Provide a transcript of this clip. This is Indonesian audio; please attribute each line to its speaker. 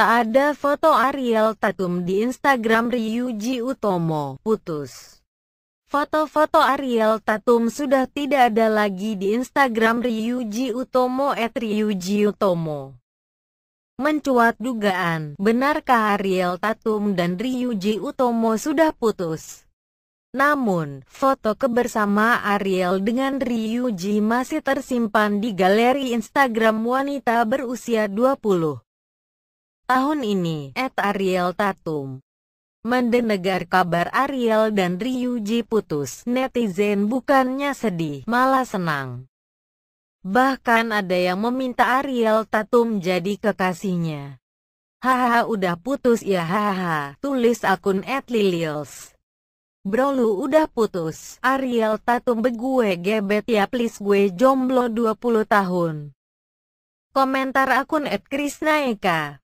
Speaker 1: Tak ada foto Ariel Tatum di Instagram Ryuji Utomo, putus. Foto-foto Ariel Tatum sudah tidak ada lagi di Instagram Ryuji Utomo at Ryuji Utomo. Mencuat dugaan, benarkah Ariel Tatum dan Ryuji Utomo sudah putus? Namun, foto kebersama Ariel dengan Ryuji masih tersimpan di galeri Instagram wanita berusia 20 tahun ini. At Ariel Tatum Mendengar kabar Ariel dan Ryuji putus, netizen bukannya sedih, malah senang. Bahkan ada yang meminta Ariel Tatum jadi kekasihnya. Hahaha udah putus ya hahaha, tulis akun at Lilios. Bro lu udah putus, Ariel Tatum begue gebet ya please gue jomblo 20 tahun. Komentar akun at Krisnaika,